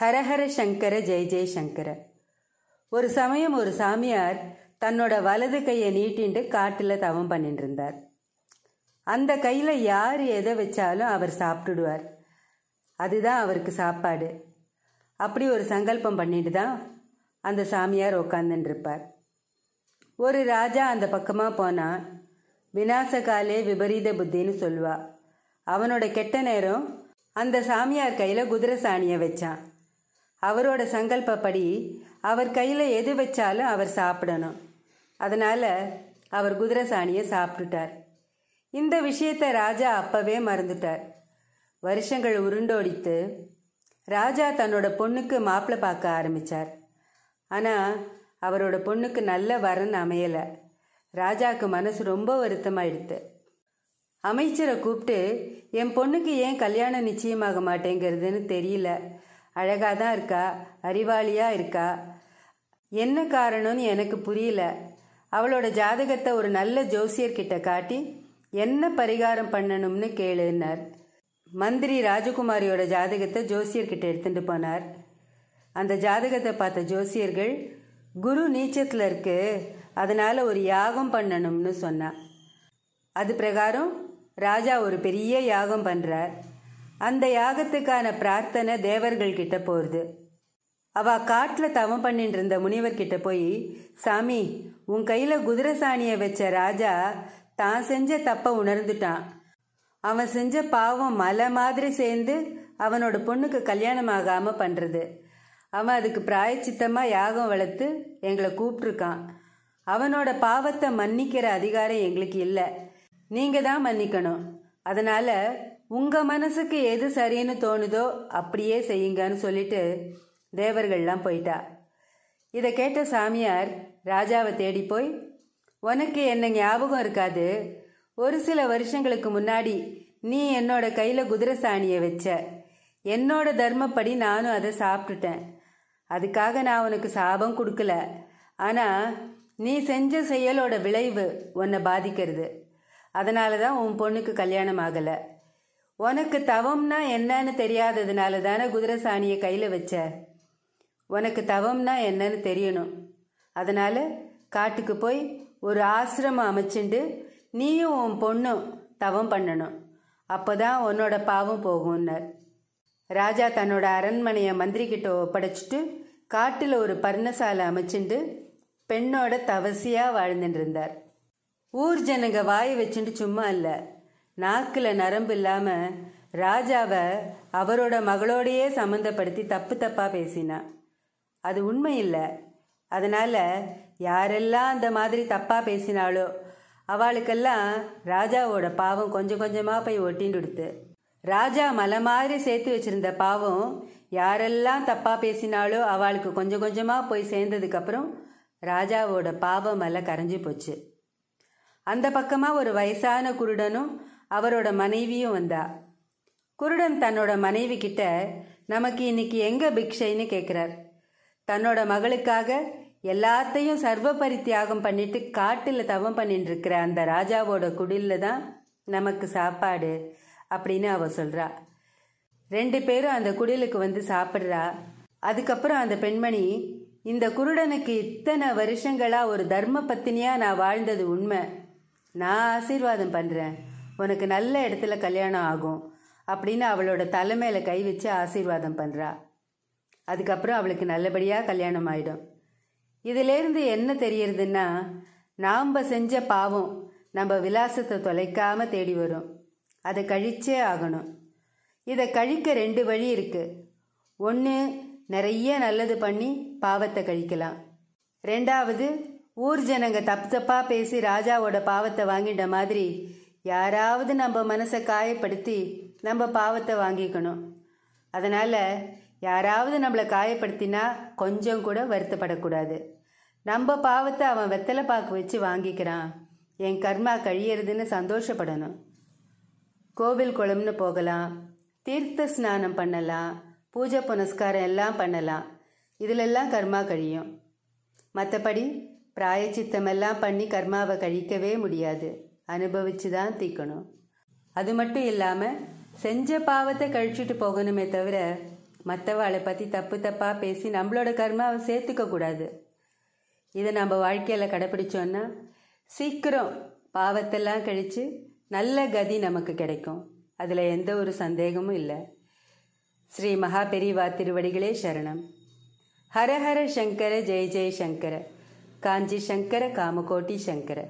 ஹரஹர சங்கர ஜெய ஜெய சங்கர ஒரு சமயம் ஒரு சாமியார் தன்னோட வலது கையை நீட்டிண்டு காட்டில் தவம் பண்ணிட்டு இருந்தார் அந்த கையில் யார் எதை வச்சாலும் அவர் சாப்பிட்டுடுவார் அதுதான் அவருக்கு சாப்பாடு அப்படி ஒரு சங்கல்பம் பண்ணிட்டு தான் அந்த சாமியார் உக்காந்துருப்பார் ஒரு ராஜா அந்த பக்கமாக போனால் வினாசகாலே விபரீத புத்தின்னு சொல்லுவா அவனோட கெட்ட நேரம் அந்த சாமியார் கையில் குதிரை சாணியை வச்சான் அவரோட சங்கல்பப்படி அவர் கையில் எது வச்சாலும் அவர் சாப்பிடணும் அதனால் அவர் குதிரை சாணியை சாப்பிட்டுட்டார் இந்த விஷயத்தை ராஜா அப்பவே மறந்துட்டார் வருஷங்கள் உருண்டோடித்து ராஜா தன்னோட பொண்ணுக்கு மாப்பிள்ளை பார்க்க ஆரம்பித்தார் ஆனால் அவரோட பொண்ணுக்கு நல்ல வரன் அமையலை ராஜாவுக்கு மனசு ரொம்ப வருத்தமாயிடுத்து அமைச்சரை கூப்பிட்டு என் பொண்ணுக்கு ஏன் கல்யாணம் நிச்சயமாக மாட்டேங்கிறதுன்னு தெரியல அழகாக தான் இருக்கா அறிவாளியாக இருக்கா என்ன காரணம்னு எனக்கு புரியல அவளோட ஜாதகத்தை ஒரு நல்ல ஜோசியர்கிட்ட காட்டி என்ன பரிகாரம் பண்ணணும்னு கேளுன்னார் மந்திரி ராஜகுமாரியோட ஜாதகத்தை ஜோசியர்கிட்ட எடுத்துகிட்டு போனார் அந்த ஜாதகத்தை பார்த்த ஜோசியர்கள் குரு நீச்சத்தில் இருக்கு அதனால் ஒரு யாகம் பண்ணணும்னு சொன்னான் அது பிரகாரம் ராஜா ஒரு பெரிய யாகம் பண்ணுறார் அந்த யாகத்துக்கான பிரார்த்தனை தேவர்கள் கிட்ட போகிறது அவ காட்டில் தவம் பண்ணிட்டு இருந்த முனிவர்கிட்ட போய் சாமி உன் கையில் குதிரை சாணியை வச்ச ராஜா தான் செஞ்ச தப்பை உணர்ந்துட்டான் அவன் செஞ்ச பாவம் மலை மாதிரி சேர்ந்து அவனோட பொண்ணுக்கு கல்யாணம் ஆகாமல் பண்ணுறது அவன் அதுக்கு பிராயச்சித்தமாக யாகம் வளர்த்து எங்களை கூப்பிட்ருக்கான் அவனோட பாவத்தை மன்னிக்கிற அதிகாரம் எங்களுக்கு இல்லை நீங்கள் தான் மன்னிக்கணும் அதனால் உங்கள் மனசுக்கு எது சரின்னு தோணுதோ அப்படியே செய்யுங்கன்னு சொல்லிட்டு தேவர்கள்லாம் போயிட்டா இதை கேட்ட சாமியார் ராஜாவை தேடி போய் உனக்கு என்ன ஞாபகம் இருக்காது ஒரு சில வருஷங்களுக்கு முன்னாடி நீ என்னோட கையில் குதிரை சாணியை வச்ச என்னோட தர்மப்படி நானும் அதை சாப்பிட்டுட்டேன் அதுக்காக நான் உனக்கு சாபம் கொடுக்கல ஆனால் நீ செஞ்ச செயலோட விளைவு உன்னை பாதிக்கிறது அதனால தான் உன் பொண்ணுக்கு கல்யாணம் ஆகலை உனக்கு தவம்னா என்னன்னு தெரியாததுனால தானே குதிரை சாணியை கையில் வச்ச உனக்கு தவம்னா என்னன்னு தெரியணும் அதனால் காட்டுக்கு போய் ஒரு ஆசிரமம் அமைச்சுண்டு நீயும் உன் பொண்ணும் தவம் பண்ணணும் அப்போ தான் உன்னோட பாவம் போகும்னார் ராஜா தன்னோட அரண்மனையை மந்திரிக்கிட்ட ஒப்படைச்சிட்டு காட்டில் ஒரு பர்ணசாலை அமைச்சுண்டு பெண்ணோட தவசியாக வாழ்ந்துட்டு இருந்தார் ஊர் ஜனங்க வாய் வச்சுட்டு சும்மா இல்லை நாக்கில் நரம்பு இல்லாமல் ராஜாவை அவரோட மகளோடையே சம்மந்தப்படுத்தி தப்பு தப்பாக பேசினா அது உண்மை இல்லை அதனால் யாரெல்லாம் அந்த மாதிரி தப்பாக பேசினாலோ அவளுக்கெல்லாம் ராஜாவோட பாவம் கொஞ்சம் கொஞ்சமாக போய் ஒட்டின்னு ராஜா மலை மாதிரி சேர்த்து வச்சிருந்த பாவம் யாரெல்லாம் தப்பாக பேசினாலோ அவளுக்கு கொஞ்சம் கொஞ்சமாக போய் சேர்ந்ததுக்கப்புறம் ராஜாவோட பாவம் மலை கரைஞ்சி போச்சு அந்த பக்கமாக ஒரு வயசான குருடனும் அவரோட மனைவியும் வந்தா குருடன் தன்னோட மனைவி கிட்ட நமக்கு இன்னைக்கு எங்க பிக்ஷைன்னு கேட்குறார் தன்னோட மகளுக்காக எல்லாத்தையும் சர்வ பரித்தியாகம் பண்ணிட்டு காட்டில் தவம் பண்ணிட்டு இருக்கிற அந்த ராஜாவோட குடில்ல தான் நமக்கு சாப்பாடு அப்படின்னு அவ சொல்றா ரெண்டு பேரும் அந்த குடிலுக்கு வந்து சாப்பிட்றா அதுக்கப்புறம் அந்த பெண்மணி இந்த குருடனுக்கு இத்தனை வருஷங்களா ஒரு தர்ம பத்தினியா நான் வாழ்ந்தது உண்மை நான் ஆசீர்வாதம் பண்றேன் உனக்கு நல்ல இடத்துல கல்யாணம் ஆகும் அப்படின்னு அவளோட தலைமையில் கை வச்சு ஆசீர்வாதம் பண்ணுறா அதுக்கப்புறம் அவளுக்கு நல்லபடியாக கல்யாணம் ஆகிடும் இதிலேருந்து என்ன தெரியறதுன்னா நாம் செஞ்ச பாவம் நம்ம விலாசத்தை தொலைக்காமல் தேடி வரும் அதை கழிச்சே ஆகணும் இதை கழிக்க ரெண்டு வழி இருக்குது ஒன்று நிறைய நல்லது பண்ணி பாவத்தை கழிக்கலாம் ரெண்டாவது ஊர் ஜனங்க தப்பு தப்பாக பேசி ராஜாவோட பாவத்தை வாங்கிட்ட மாதிரி யாராவது நம்ம மனசை காயப்படுத்தி நம்ம பாவத்தை வாங்கிக்கணும் அதனால் யாராவது நம்மளை காயப்படுத்தினா கொஞ்சம் கூட வருத்தப்படக்கூடாது நம்ம பாவத்தை அவன் வெத்தலை பாக்கு வச்சு வாங்கிக்கிறான் என் கர்மா கழியறதுன்னு சந்தோஷப்படணும் கோவில் குளம்னு போகலாம் தீர்த்த ஸ்நானம் பண்ணலாம் பூஜை புனஸ்காரம் எல்லாம் பண்ணலாம் இதிலெல்லாம் கர்மா கழியும் மற்றபடி பிராயச்சித்தமெல்லாம் பண்ணி கர்மாவை கழிக்கவே முடியாது அனுபவிச்சு தான் தீக்கணும் அது மட்டும் இல்லாமல் செஞ்ச பாவத்தை கழிச்சுட்டு போகணுமே தவிர மற்றவாளை பற்றி தப்பு தப்பாக பேசி நம்மளோட அவன் சேர்த்துக்க கூடாது இதை நம்ம வாழ்க்கையில் கடைப்பிடிச்சோன்னா சீக்கிரம் பாவத்தெல்லாம் கழித்து நல்ல கதி நமக்கு கிடைக்கும் அதில் எந்த ஒரு சந்தேகமும் இல்லை ஸ்ரீ மகா பெரிவா திருவடிகளே சரணம் ஹரஹர சங்கர ஜெய ஜெய சங்கர காஞ்சி சங்கர காமகோட்டி சங்கரை